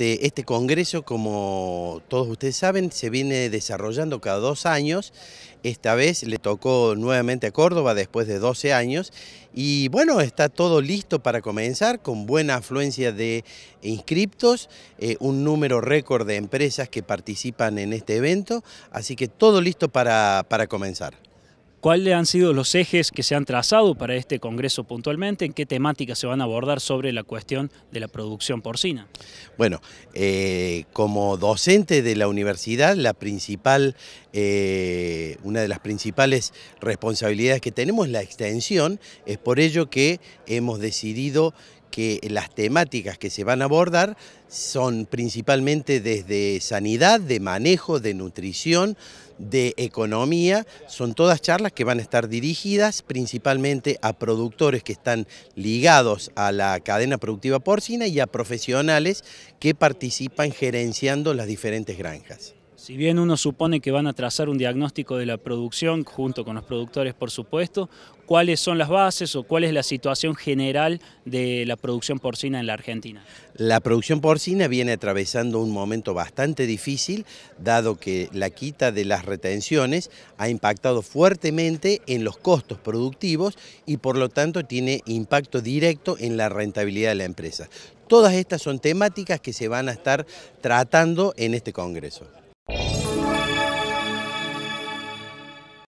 Este, este, congreso, como todos ustedes saben, se viene desarrollando cada dos años. Esta vez le tocó nuevamente a Córdoba después de 12 años. Y bueno, está todo listo para comenzar con buena afluencia de inscriptos, eh, un número récord de empresas que participan en este evento. Así que todo listo para comenzar. ¿Cuáles han sido los ejes que se han trazado para este Congreso puntualmente? ¿En qué temáticas se van a abordar sobre la cuestión de la producción porcina? Bueno, eh, como docente de la universidad, la principal, eh, una de las principales responsabilidades que tenemos es la extensión. Es por ello que hemos decidido que las temáticas que se van a abordar son principalmente desde sanidad, de manejo, de nutrición, de economía. Son todas charlas que van a estar dirigidas principalmente a productores que están ligados a la cadena productiva porcina y a profesionales que participan gerenciando las diferentes granjas. Si bien uno supone que van a trazar un diagnóstico de la producción, junto con los productores por supuesto, ¿cuáles son las bases o cuál es la situación general de la producción porcina en la Argentina? La producción porcina viene atravesando un momento bastante difícil, dado que la quita de las retenciones ha impactado fuertemente en los costos productivos y por lo tanto tiene impacto directo en la rentabilidad de la empresa. Todas estas son temáticas que se van a estar tratando en este Congreso.